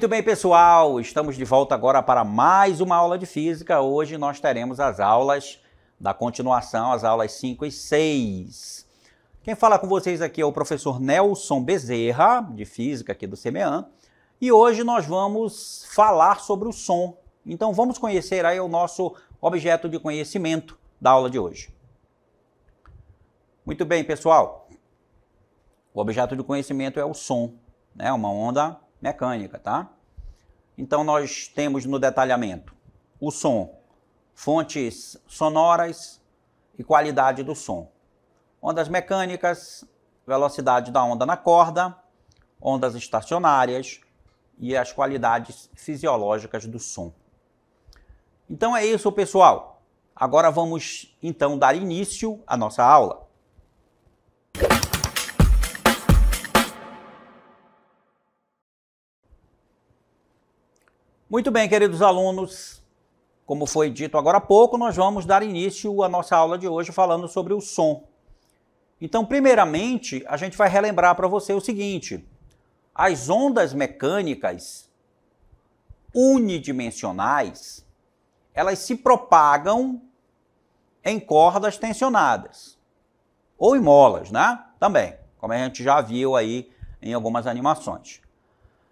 Muito bem, pessoal, estamos de volta agora para mais uma aula de física. Hoje nós teremos as aulas da continuação, as aulas 5 e 6. Quem fala com vocês aqui é o professor Nelson Bezerra, de física aqui do CMEAN, e hoje nós vamos falar sobre o som. Então vamos conhecer aí o nosso objeto de conhecimento da aula de hoje. Muito bem, pessoal. O objeto de conhecimento é o som, né? Uma onda mecânica, tá? Então nós temos no detalhamento o som, fontes sonoras e qualidade do som. Ondas mecânicas, velocidade da onda na corda, ondas estacionárias e as qualidades fisiológicas do som. Então é isso, pessoal. Agora vamos então dar início à nossa aula. Muito bem, queridos alunos, como foi dito agora há pouco, nós vamos dar início à nossa aula de hoje falando sobre o som. Então, primeiramente, a gente vai relembrar para você o seguinte: as ondas mecânicas unidimensionais, elas se propagam em cordas tensionadas ou em molas, né? Também, como a gente já viu aí em algumas animações.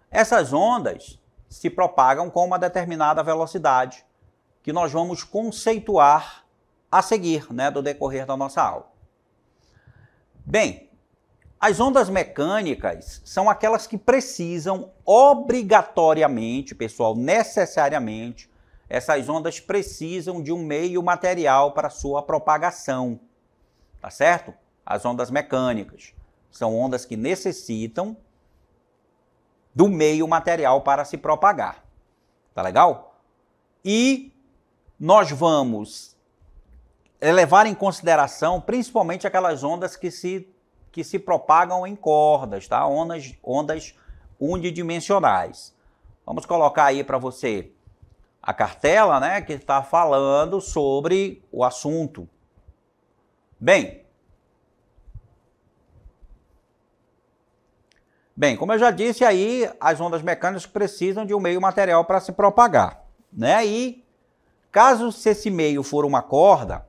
Essas ondas, se propagam com uma determinada velocidade que nós vamos conceituar a seguir, né, do decorrer da nossa aula. Bem, as ondas mecânicas são aquelas que precisam obrigatoriamente, pessoal, necessariamente, essas ondas precisam de um meio material para sua propagação. Tá certo? As ondas mecânicas são ondas que necessitam do meio material para se propagar. Tá legal? E nós vamos levar em consideração principalmente aquelas ondas que se, que se propagam em cordas, tá? Ondas, ondas unidimensionais. Vamos colocar aí para você a cartela, né, que está falando sobre o assunto. Bem, Bem, como eu já disse aí, as ondas mecânicas precisam de um meio material para se propagar, né? E caso esse meio for uma corda,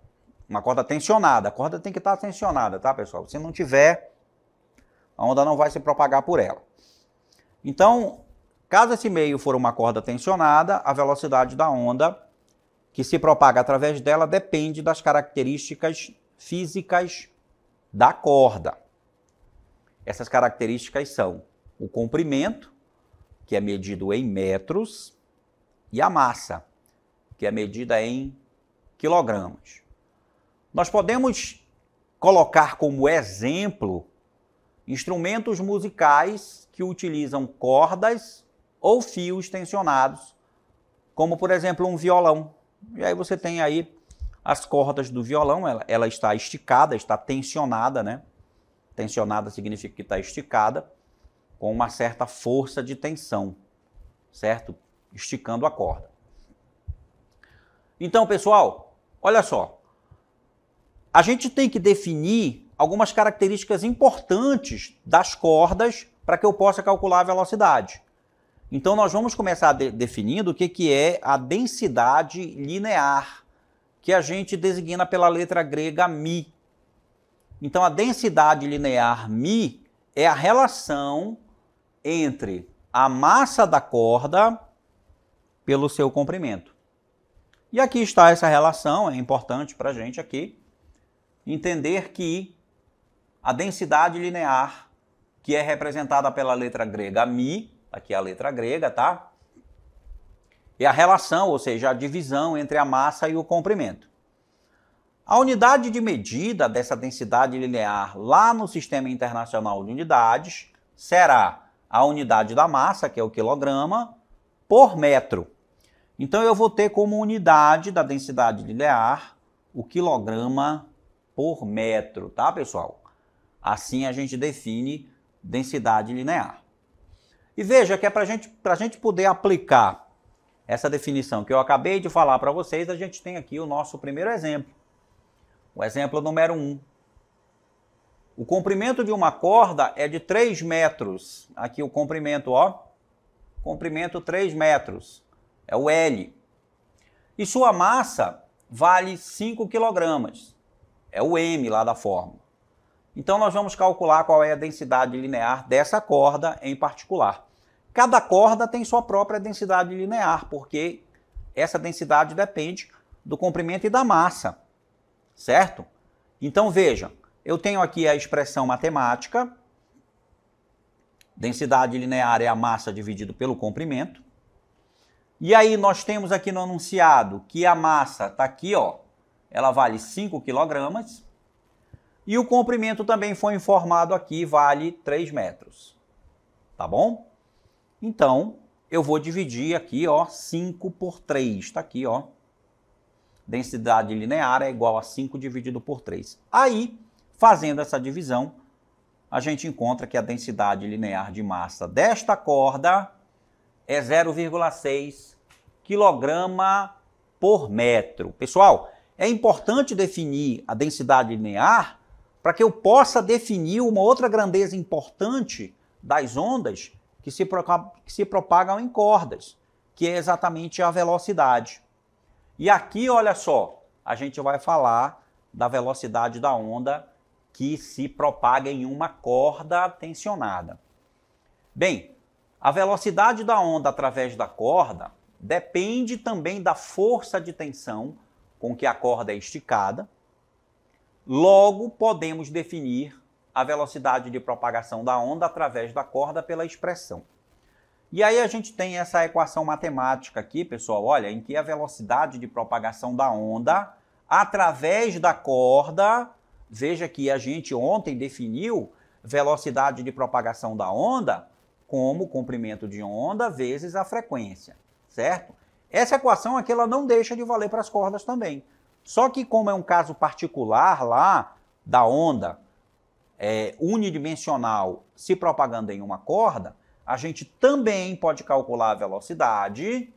uma corda tensionada, a corda tem que estar tá tensionada, tá, pessoal? Se não tiver, a onda não vai se propagar por ela. Então, caso esse meio for uma corda tensionada, a velocidade da onda que se propaga através dela depende das características físicas da corda. Essas características são o comprimento, que é medido em metros, e a massa, que é medida em quilogramas. Nós podemos colocar como exemplo instrumentos musicais que utilizam cordas ou fios tensionados, como por exemplo um violão. E aí você tem aí as cordas do violão, ela, ela está esticada, está tensionada, né? Tensionada significa que está esticada com uma certa força de tensão, certo? Esticando a corda. Então, pessoal, olha só. A gente tem que definir algumas características importantes das cordas para que eu possa calcular a velocidade. Então, nós vamos começar de definindo o que, que é a densidade linear, que a gente designa pela letra grega mi, então, a densidade linear μ é a relação entre a massa da corda pelo seu comprimento. E aqui está essa relação, é importante para a gente aqui entender que a densidade linear, que é representada pela letra grega μ, aqui é a letra grega, tá? É a relação, ou seja, a divisão entre a massa e o comprimento. A unidade de medida dessa densidade linear lá no Sistema Internacional de Unidades será a unidade da massa, que é o quilograma, por metro. Então eu vou ter como unidade da densidade linear o quilograma por metro, tá, pessoal? Assim a gente define densidade linear. E veja que é para gente, a gente poder aplicar essa definição que eu acabei de falar para vocês, a gente tem aqui o nosso primeiro exemplo. O exemplo número 1. Um. O comprimento de uma corda é de 3 metros. Aqui o comprimento, ó. Comprimento 3 metros. É o L. E sua massa vale 5 quilogramas. É o M lá da fórmula. Então nós vamos calcular qual é a densidade linear dessa corda em particular. Cada corda tem sua própria densidade linear, porque essa densidade depende do comprimento e da massa certo? Então vejam, eu tenho aqui a expressão matemática. Densidade linear é a massa dividido pelo comprimento. E aí nós temos aqui no anunciado que a massa está aqui, ó, ela vale 5 kg. E o comprimento também foi informado aqui, vale 3 metros. Tá bom? Então, eu vou dividir aqui, ó, 5 por 3. Está aqui, ó, densidade linear é igual a 5 dividido por 3. Aí, fazendo essa divisão, a gente encontra que a densidade linear de massa desta corda é 0,6 kg por metro. Pessoal, é importante definir a densidade linear para que eu possa definir uma outra grandeza importante das ondas que se, que se propagam em cordas, que é exatamente a velocidade. E aqui, olha só, a gente vai falar da velocidade da onda que se propaga em uma corda tensionada. Bem, a velocidade da onda através da corda depende também da força de tensão com que a corda é esticada. Logo, podemos definir a velocidade de propagação da onda através da corda pela expressão. E aí a gente tem essa equação matemática aqui, pessoal, olha, em que a velocidade de propagação da onda através da corda, veja que a gente ontem definiu velocidade de propagação da onda como comprimento de onda vezes a frequência, certo? Essa equação aqui ela não deixa de valer para as cordas também. Só que como é um caso particular lá da onda é, unidimensional se propagando em uma corda, a gente também pode calcular a velocidade,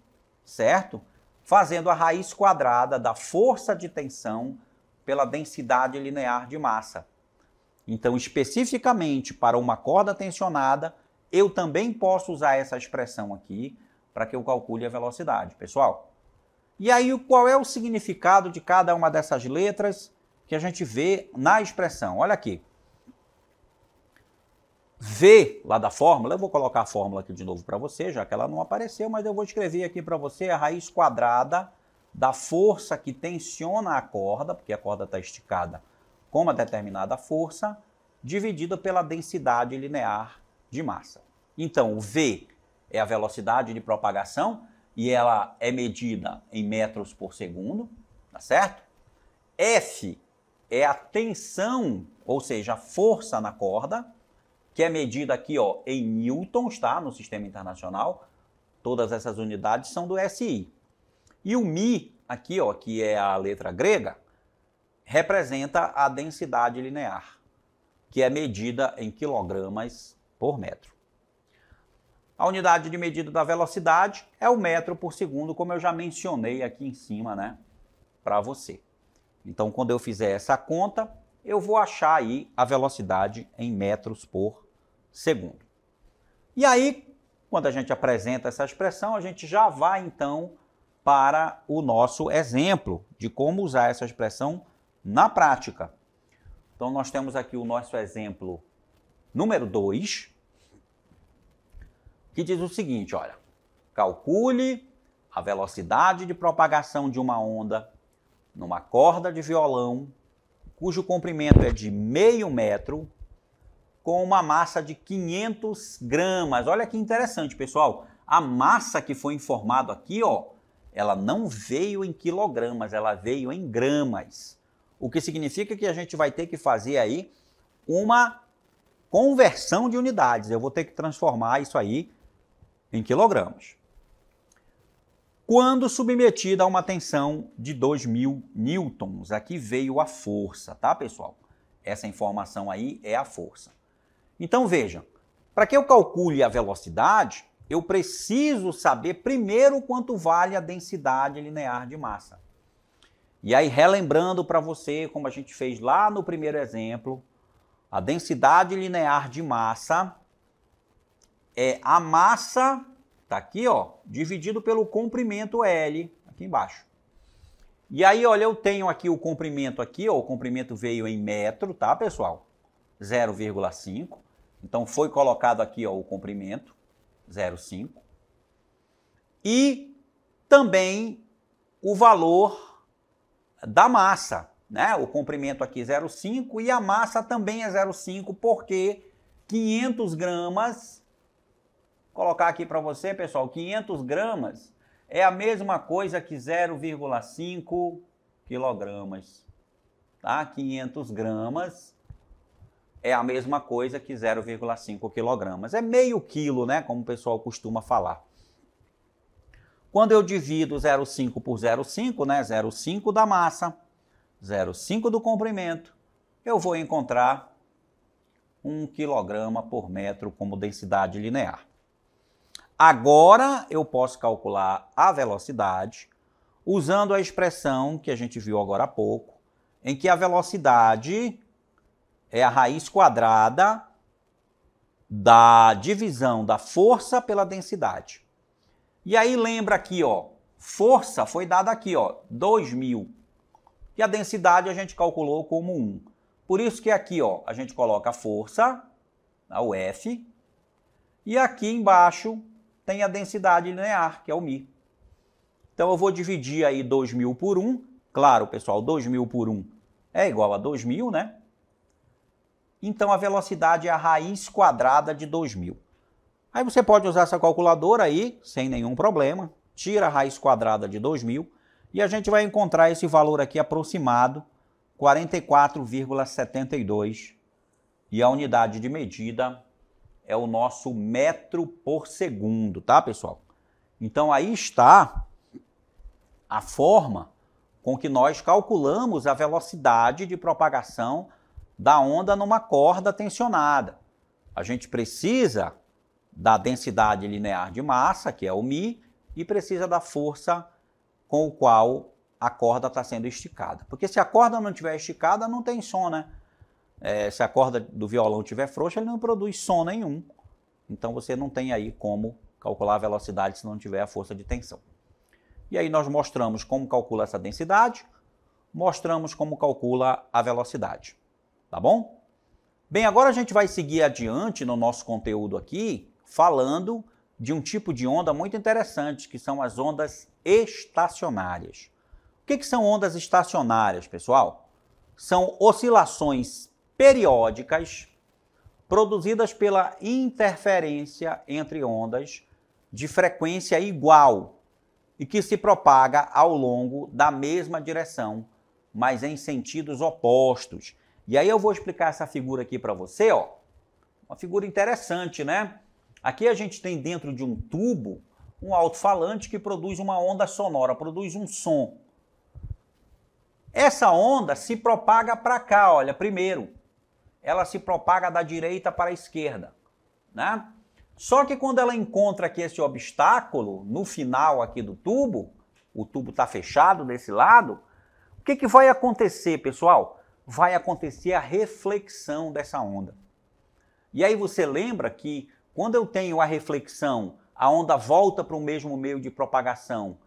certo? Fazendo a raiz quadrada da força de tensão pela densidade linear de massa. Então, especificamente para uma corda tensionada, eu também posso usar essa expressão aqui para que eu calcule a velocidade, pessoal. E aí, qual é o significado de cada uma dessas letras que a gente vê na expressão? Olha aqui. V lá da fórmula, eu vou colocar a fórmula aqui de novo para você, já que ela não apareceu, mas eu vou escrever aqui para você a raiz quadrada da força que tensiona a corda, porque a corda está esticada com uma determinada força, dividida pela densidade linear de massa. Então, o V é a velocidade de propagação e ela é medida em metros por segundo, tá certo? F é a tensão, ou seja, a força na corda, que é medida aqui ó, em newtons, tá? No sistema internacional. Todas essas unidades são do SI. E o mi, aqui, ó, que é a letra grega, representa a densidade linear, que é medida em quilogramas por metro. A unidade de medida da velocidade é o metro por segundo, como eu já mencionei aqui em cima, né, para você. Então, quando eu fizer essa conta, eu vou achar aí a velocidade em metros por segundo. E aí, quando a gente apresenta essa expressão, a gente já vai então para o nosso exemplo de como usar essa expressão na prática. Então, nós temos aqui o nosso exemplo número 2, que diz o seguinte: olha, calcule a velocidade de propagação de uma onda numa corda de violão cujo comprimento é de meio metro com uma massa de 500 gramas. Olha que interessante, pessoal. A massa que foi informado aqui, ó, ela não veio em quilogramas, ela veio em gramas. O que significa que a gente vai ter que fazer aí uma conversão de unidades. Eu vou ter que transformar isso aí em quilogramas. Quando submetida a uma tensão de 2.000 newtons, aqui veio a força, tá pessoal? Essa informação aí é a força. Então vejam, para que eu calcule a velocidade, eu preciso saber primeiro quanto vale a densidade linear de massa. E aí, relembrando para você, como a gente fez lá no primeiro exemplo, a densidade linear de massa é a massa, tá aqui, ó, dividido pelo comprimento L, aqui embaixo. E aí, olha, eu tenho aqui o comprimento aqui, ó, o comprimento veio em metro, tá, pessoal? 0,5. Então foi colocado aqui ó, o comprimento, 0,5. E também o valor da massa, né? O comprimento aqui 0,5 é e a massa também é 0,5 porque 500 gramas, colocar aqui para você, pessoal, 500 gramas é a mesma coisa que 0,5 quilogramas, tá? 500 gramas é a mesma coisa que 0,5 kg. É meio quilo, né? Como o pessoal costuma falar. Quando eu divido 0,5 por 0,5, né? 0,5 da massa, 0,5 do comprimento, eu vou encontrar 1 kg por metro como densidade linear. Agora eu posso calcular a velocidade usando a expressão que a gente viu agora há pouco, em que a velocidade é a raiz quadrada da divisão da força pela densidade. E aí lembra aqui, ó, força foi dada aqui, ó, 2000. E a densidade a gente calculou como 1. Por isso que aqui, ó, a gente coloca a força, o F, e aqui embaixo tem a densidade linear, que é o mi. Então eu vou dividir aí 2000 por 1. Claro, pessoal, 2000 por 1 é igual a 2000, né? então a velocidade é a raiz quadrada de 2.000. Aí você pode usar essa calculadora aí, sem nenhum problema, tira a raiz quadrada de 2.000 e a gente vai encontrar esse valor aqui aproximado, 44,72. E a unidade de medida é o nosso metro por segundo, tá, pessoal? Então aí está a forma com que nós calculamos a velocidade de propagação da onda numa corda tensionada. A gente precisa da densidade linear de massa, que é o μ, e precisa da força com o qual a corda está sendo esticada. Porque se a corda não estiver esticada, não tem som, né? É, se a corda do violão estiver frouxa, ele não produz som nenhum. Então você não tem aí como calcular a velocidade se não tiver a força de tensão. E aí nós mostramos como calcula essa densidade, mostramos como calcula a velocidade tá bom? Bem, agora a gente vai seguir adiante no nosso conteúdo aqui, falando de um tipo de onda muito interessante, que são as ondas estacionárias. O que, que são ondas estacionárias, pessoal? São oscilações periódicas produzidas pela interferência entre ondas de frequência igual e que se propaga ao longo da mesma direção, mas em sentidos opostos. E aí eu vou explicar essa figura aqui para você, ó. Uma figura interessante, né? Aqui a gente tem dentro de um tubo um alto-falante que produz uma onda sonora, produz um som. Essa onda se propaga para cá, olha, primeiro. Ela se propaga da direita para a esquerda, né? Só que quando ela encontra aqui esse obstáculo, no final aqui do tubo, o tubo está fechado desse lado, o que, que vai acontecer, pessoal? vai acontecer a reflexão dessa onda. E aí você lembra que quando eu tenho a reflexão, a onda volta para o mesmo meio de propagação,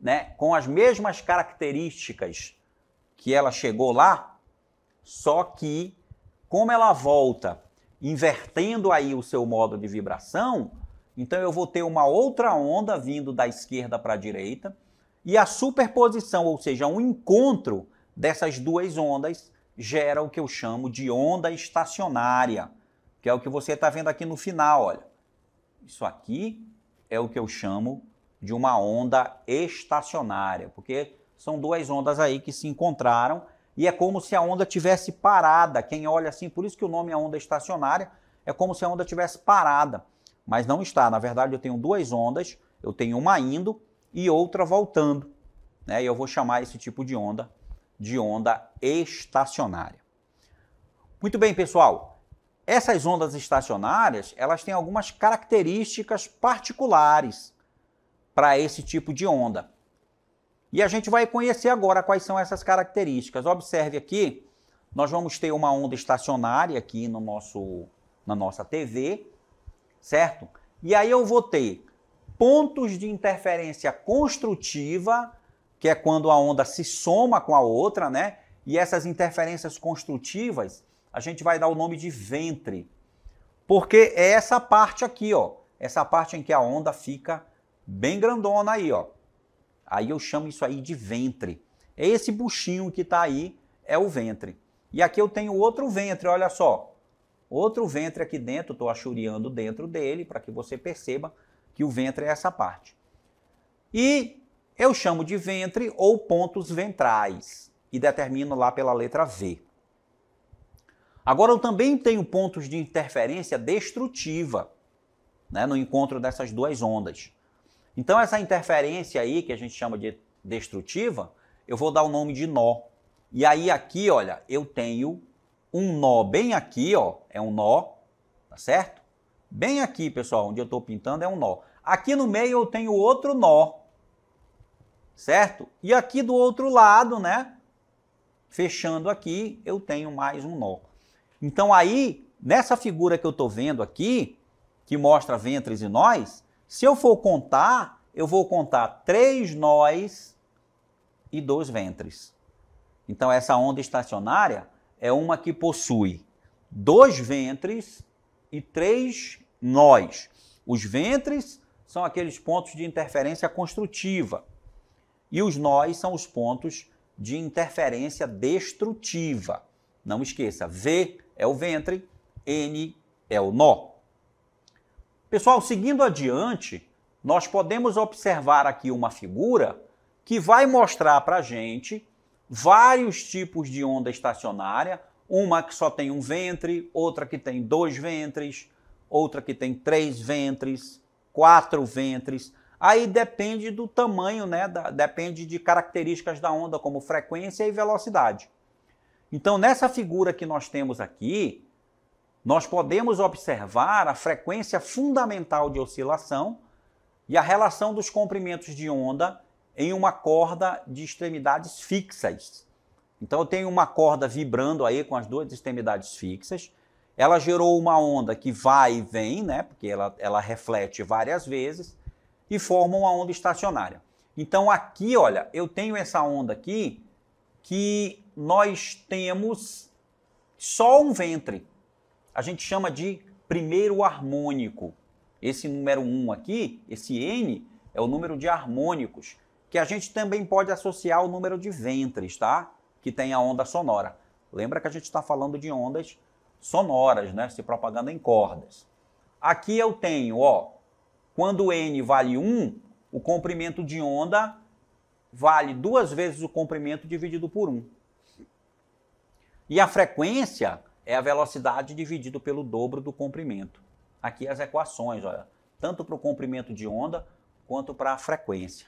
né, com as mesmas características que ela chegou lá, só que como ela volta invertendo aí o seu modo de vibração, então eu vou ter uma outra onda vindo da esquerda para a direita e a superposição, ou seja, um encontro dessas duas ondas gera o que eu chamo de onda estacionária, que é o que você está vendo aqui no final, olha. Isso aqui é o que eu chamo de uma onda estacionária, porque são duas ondas aí que se encontraram e é como se a onda tivesse parada. Quem olha assim, por isso que o nome é onda estacionária, é como se a onda tivesse parada, mas não está. Na verdade, eu tenho duas ondas, eu tenho uma indo e outra voltando, né? E eu vou chamar esse tipo de onda de onda estacionária. Muito bem, pessoal. Essas ondas estacionárias, elas têm algumas características particulares para esse tipo de onda. E a gente vai conhecer agora quais são essas características. Observe aqui, nós vamos ter uma onda estacionária aqui no nosso, na nossa TV, certo? E aí eu vou ter pontos de interferência construtiva que é quando a onda se soma com a outra, né? E essas interferências construtivas, a gente vai dar o nome de ventre. Porque é essa parte aqui, ó, essa parte em que a onda fica bem grandona aí, ó. Aí eu chamo isso aí de ventre. É esse buchinho que tá aí é o ventre. E aqui eu tenho outro ventre, olha só. Outro ventre aqui dentro, estou achuriando dentro dele para que você perceba que o ventre é essa parte. E eu chamo de ventre ou pontos ventrais e determino lá pela letra V. Agora, eu também tenho pontos de interferência destrutiva né, no encontro dessas duas ondas. Então, essa interferência aí, que a gente chama de destrutiva, eu vou dar o nome de nó. E aí, aqui, olha, eu tenho um nó bem aqui, ó, é um nó, tá certo? Bem aqui, pessoal, onde eu estou pintando é um nó. Aqui no meio eu tenho outro nó, certo? E aqui do outro lado, né? Fechando aqui, eu tenho mais um nó. Então aí, nessa figura que eu estou vendo aqui, que mostra ventres e nós, se eu for contar, eu vou contar três nós e dois ventres. Então essa onda estacionária é uma que possui dois ventres e três nós. Os ventres são aqueles pontos de interferência construtiva. E os nós são os pontos de interferência destrutiva. Não esqueça, V é o ventre, N é o nó. Pessoal, seguindo adiante, nós podemos observar aqui uma figura que vai mostrar para a gente vários tipos de onda estacionária, uma que só tem um ventre, outra que tem dois ventres, outra que tem três ventres, quatro ventres. Aí depende do tamanho, né? Da, depende de características da onda, como frequência e velocidade. Então, nessa figura que nós temos aqui, nós podemos observar a frequência fundamental de oscilação e a relação dos comprimentos de onda em uma corda de extremidades fixas. Então eu tenho uma corda vibrando aí com as duas extremidades fixas. Ela gerou uma onda que vai e vem, né? Porque ela, ela reflete várias vezes e formam a onda estacionária. Então aqui, olha, eu tenho essa onda aqui que nós temos só um ventre. A gente chama de primeiro harmônico. Esse número 1 aqui, esse N, é o número de harmônicos, que a gente também pode associar ao número de ventres, tá? Que tem a onda sonora. Lembra que a gente está falando de ondas sonoras, né? Se propagando em cordas. Aqui eu tenho, ó, quando n vale 1, o comprimento de onda vale duas vezes o comprimento dividido por 1. E a frequência é a velocidade dividido pelo dobro do comprimento. Aqui as equações, olha, tanto para o comprimento de onda quanto para a frequência.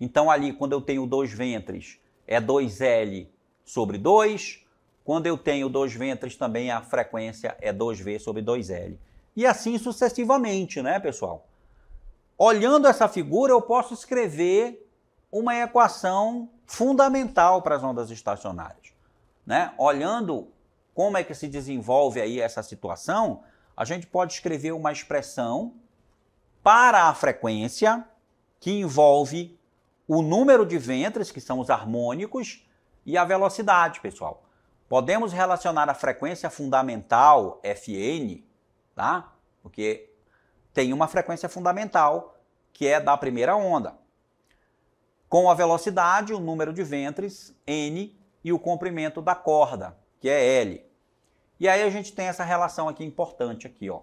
Então ali, quando eu tenho dois ventres, é 2L sobre 2. Quando eu tenho dois ventres, também a frequência é 2V sobre 2L e assim sucessivamente, né, pessoal? Olhando essa figura, eu posso escrever uma equação fundamental para as ondas estacionárias, né? Olhando como é que se desenvolve aí essa situação, a gente pode escrever uma expressão para a frequência que envolve o número de ventres, que são os harmônicos, e a velocidade, pessoal. Podemos relacionar a frequência fundamental Fn tá? Porque tem uma frequência fundamental que é da primeira onda. Com a velocidade, o número de ventres, N, e o comprimento da corda, que é L. E aí a gente tem essa relação aqui importante aqui, ó.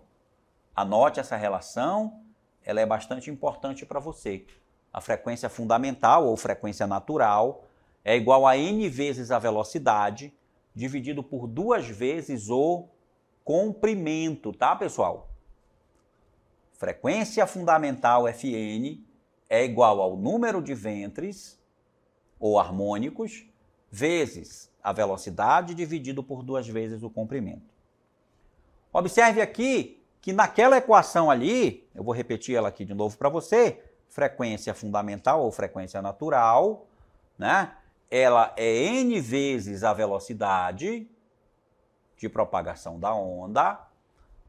Anote essa relação, ela é bastante importante para você. A frequência fundamental ou frequência natural é igual a n vezes a velocidade dividido por duas vezes o comprimento, tá, pessoal? Frequência fundamental Fn é igual ao número de ventres ou harmônicos vezes a velocidade dividido por duas vezes o comprimento. Observe aqui que naquela equação ali, eu vou repetir ela aqui de novo para você, frequência fundamental ou frequência natural, né? Ela é n vezes a velocidade de propagação da onda,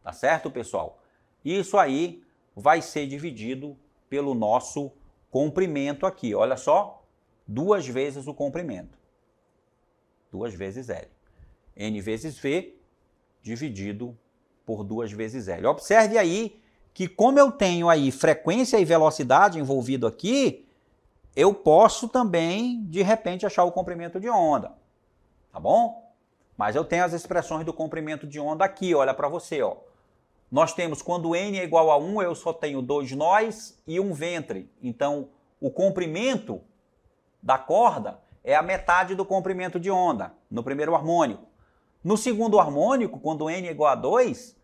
tá certo, pessoal? Isso aí vai ser dividido pelo nosso comprimento aqui, olha só, duas vezes o comprimento. Duas vezes L. N vezes V dividido por duas vezes L. Observe aí que como eu tenho aí frequência e velocidade envolvido aqui, eu posso também, de repente, achar o comprimento de onda. Tá bom? Mas eu tenho as expressões do comprimento de onda aqui, olha para você, ó. Nós temos quando n é igual a 1, eu só tenho dois nós e um ventre. Então, o comprimento da corda é a metade do comprimento de onda no primeiro harmônico. No segundo harmônico, quando n é igual a 2,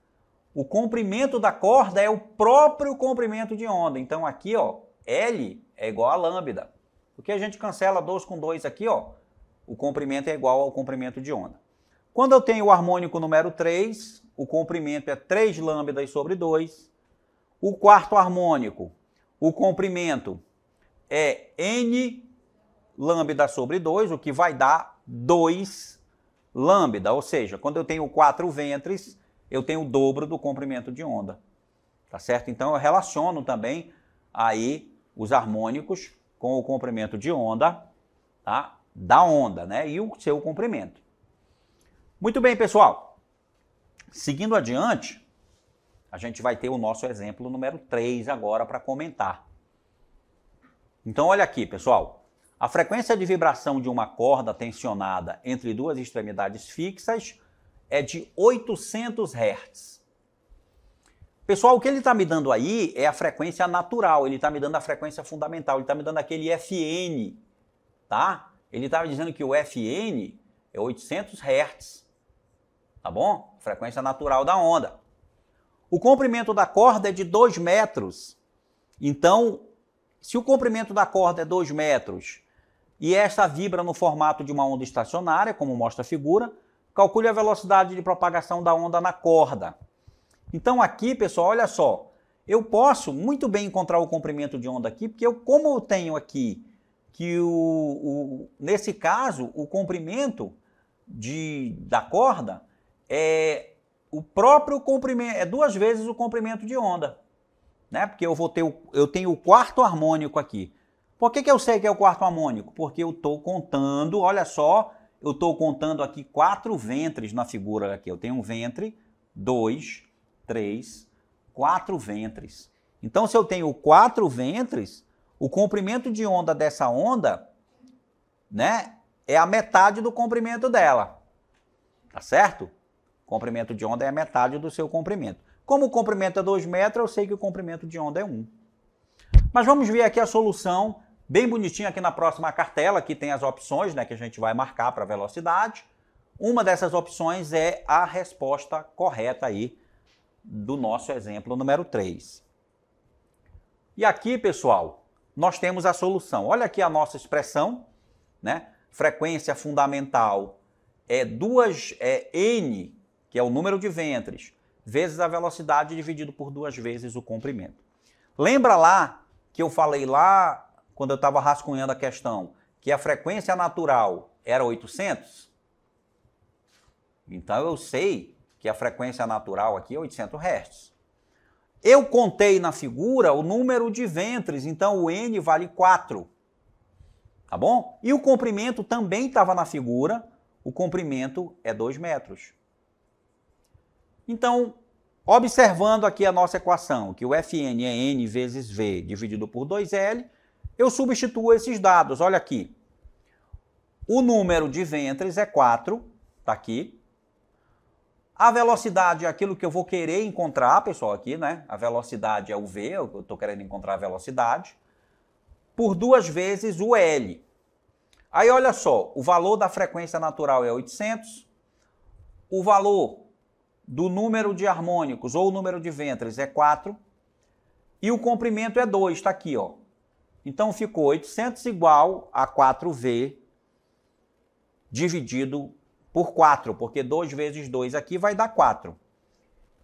o comprimento da corda é o próprio comprimento de onda. Então aqui, ó, L é igual a lambda. O que a gente cancela 2 com 2 aqui, ó, o comprimento é igual ao comprimento de onda. Quando eu tenho o harmônico número 3, o comprimento é 3 lambdas sobre 2. O quarto harmônico, o comprimento é n lambda sobre 2, o que vai dar 2 lambda, ou seja, quando eu tenho quatro ventres, eu tenho o dobro do comprimento de onda. Tá certo? Então eu relaciono também aí os harmônicos com o comprimento de onda, tá? Da onda, né? E o seu comprimento. Muito bem, pessoal. Seguindo adiante, a gente vai ter o nosso exemplo número 3 agora para comentar. Então, olha aqui, pessoal. A frequência de vibração de uma corda tensionada entre duas extremidades fixas é de 800 Hz. Pessoal, o que ele está me dando aí é a frequência natural, ele está me dando a frequência fundamental, ele está me dando aquele FN, tá? Ele tá estava dizendo que o FN é 800 Hz tá bom? Frequência natural da onda. O comprimento da corda é de 2 metros. Então, se o comprimento da corda é 2 metros e esta vibra no formato de uma onda estacionária, como mostra a figura, calcule a velocidade de propagação da onda na corda. Então aqui, pessoal, olha só, eu posso muito bem encontrar o comprimento de onda aqui, porque eu, como eu tenho aqui que o, o nesse caso o comprimento de, da corda é o próprio comprimento, é duas vezes o comprimento de onda, né? Porque eu vou ter, o, eu tenho o quarto harmônico aqui. Por que, que eu sei que é o quarto harmônico? Porque eu estou contando, olha só, eu estou contando aqui quatro ventres na figura aqui. Eu tenho um ventre, dois, três, quatro ventres. Então, se eu tenho quatro ventres, o comprimento de onda dessa onda, né, é a metade do comprimento dela. Tá certo? O comprimento de onda é metade do seu comprimento. Como o comprimento é 2 metros, eu sei que o comprimento de onda é 1. Um. Mas vamos ver aqui a solução, bem bonitinha aqui na próxima cartela, que tem as opções né, que a gente vai marcar para velocidade. Uma dessas opções é a resposta correta aí do nosso exemplo número 3. E aqui, pessoal, nós temos a solução. Olha aqui a nossa expressão, né? Frequência fundamental é 2 é n que é o número de ventres, vezes a velocidade dividido por duas vezes o comprimento. Lembra lá que eu falei lá, quando eu estava rascunhando a questão, que a frequência natural era 800? Então eu sei que a frequência natural aqui é 800 Hz. Eu contei na figura o número de ventres, então o N vale 4. Tá bom? E o comprimento também estava na figura, o comprimento é 2 metros. Então, observando aqui a nossa equação, que o Fn é n vezes V dividido por 2L, eu substituo esses dados. Olha aqui. O número de ventres é 4, está aqui. A velocidade é aquilo que eu vou querer encontrar, pessoal, aqui, né? A velocidade é o V, eu estou querendo encontrar a velocidade. Por duas vezes o L. Aí olha só, o valor da frequência natural é 800. O valor do número de harmônicos ou número de ventres é 4 e o comprimento é 2, está aqui, ó. Então ficou 800 igual a 4V dividido por 4, porque 2 vezes 2 aqui vai dar 4.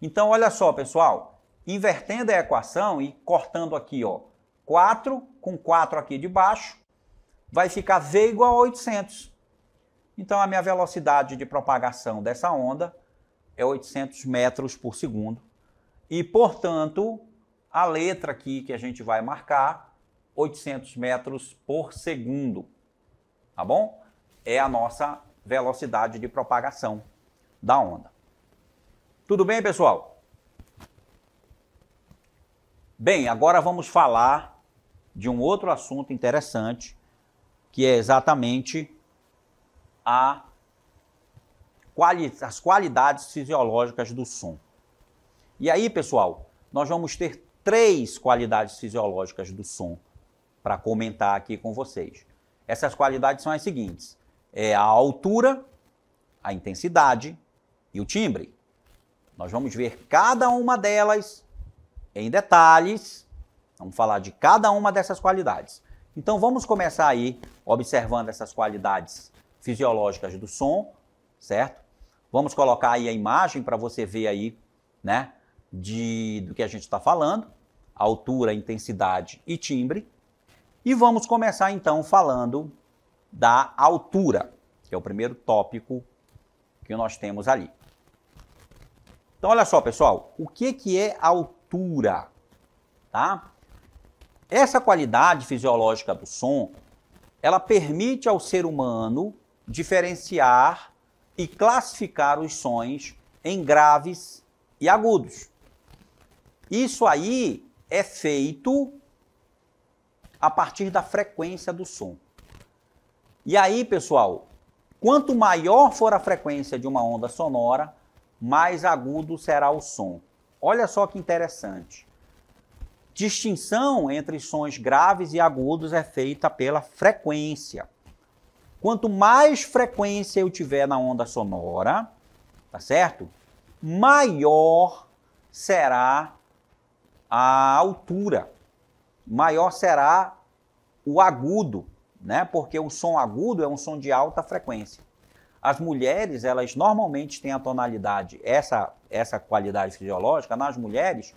Então olha só, pessoal, invertendo a equação e cortando aqui, ó, 4 com 4 aqui de baixo, vai ficar V igual a 800. Então a minha velocidade de propagação dessa onda é 800 metros por segundo. E, portanto, a letra aqui que a gente vai marcar, 800 metros por segundo, tá bom? É a nossa velocidade de propagação da onda. Tudo bem, pessoal? Bem, agora vamos falar de um outro assunto interessante, que é exatamente a quali as qualidades fisiológicas do som. E aí, pessoal, nós vamos ter três qualidades fisiológicas do som para comentar aqui com vocês. Essas qualidades são as seguintes: é a altura, a intensidade e o timbre. Nós vamos ver cada uma delas em detalhes. Vamos falar de cada uma dessas qualidades. Então vamos começar aí observando essas qualidades fisiológicas do som, certo? Vamos colocar aí a imagem para você ver aí, né, de, do que a gente está falando, altura, intensidade e timbre. E vamos começar então falando da altura, que é o primeiro tópico que nós temos ali. Então olha só, pessoal, o que que é altura, tá? Essa qualidade fisiológica do som, ela permite ao ser humano diferenciar e classificar os sons em graves e agudos. Isso aí é feito a partir da frequência do som. E aí, pessoal, quanto maior for a frequência de uma onda sonora, mais agudo será o som. Olha só que interessante. Distinção entre sons graves e agudos é feita pela frequência. Quanto mais frequência eu tiver na onda sonora, tá certo? Maior será a altura, maior será o agudo, né? Porque o som agudo é um som de alta frequência. As mulheres, elas normalmente têm a tonalidade, essa essa qualidade fisiológica nas mulheres,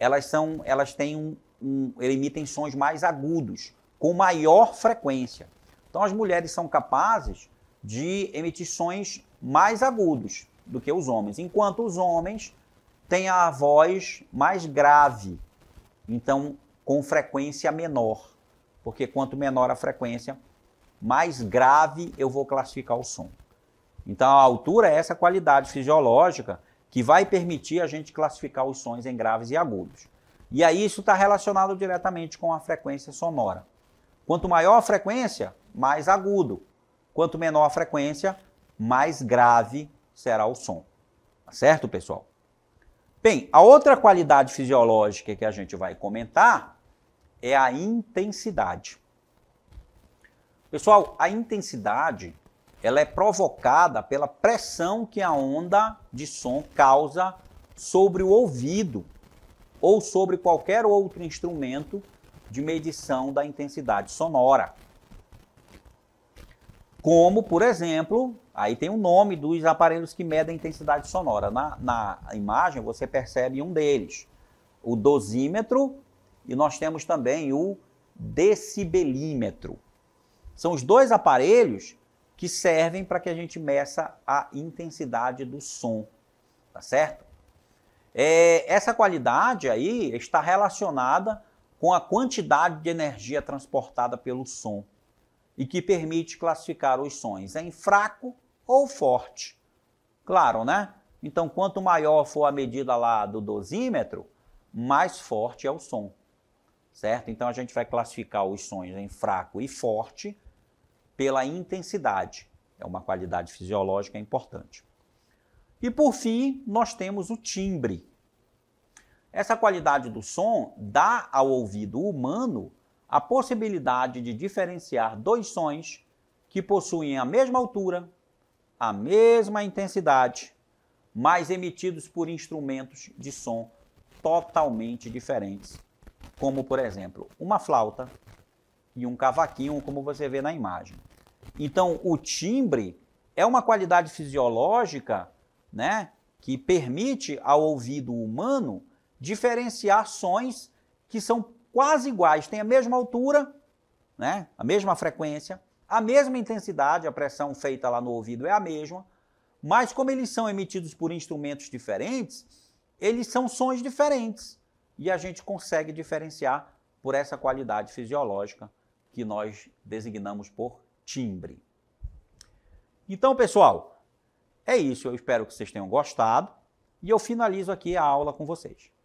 elas são, elas têm um, um emitem sons mais agudos, com maior frequência. Então as mulheres são capazes de emitir sons mais agudos do que os homens, enquanto os homens têm a voz mais grave, então com frequência menor, porque quanto menor a frequência, mais grave eu vou classificar o som. Então a altura é essa qualidade fisiológica que vai permitir a gente classificar os sons em graves e agudos. E aí isso está relacionado diretamente com a frequência sonora. Quanto maior a frequência, mais agudo. Quanto menor a frequência, mais grave será o som. Tá certo, pessoal? Bem, a outra qualidade fisiológica que a gente vai comentar é a intensidade. Pessoal, a intensidade ela é provocada pela pressão que a onda de som causa sobre o ouvido ou sobre qualquer outro instrumento de medição da intensidade sonora. Como, por exemplo, aí tem o nome dos aparelhos que medem a intensidade sonora. Na, na imagem você percebe um deles, o dosímetro, e nós temos também o decibelímetro. São os dois aparelhos que servem para que a gente meça a intensidade do som, tá certo? É, essa qualidade aí está relacionada com a quantidade de energia transportada pelo som e que permite classificar os sons em fraco ou forte. Claro, né? Então, quanto maior for a medida lá do dosímetro, mais forte é o som, certo? Então, a gente vai classificar os sons em fraco e forte pela intensidade. É uma qualidade fisiológica importante. E, por fim, nós temos o timbre. Essa qualidade do som dá ao ouvido humano a possibilidade de diferenciar dois sons que possuem a mesma altura, a mesma intensidade, mas emitidos por instrumentos de som totalmente diferentes, como por exemplo uma flauta e um cavaquinho, como você vê na imagem. Então, o timbre é uma qualidade fisiológica, né, que permite ao ouvido humano diferenciar sons que são quase iguais, têm a mesma altura, né? a mesma frequência, a mesma intensidade, a pressão feita lá no ouvido é a mesma, mas como eles são emitidos por instrumentos diferentes, eles são sons diferentes e a gente consegue diferenciar por essa qualidade fisiológica que nós designamos por timbre. Então, pessoal, é isso. Eu espero que vocês tenham gostado e eu finalizo aqui a aula com vocês.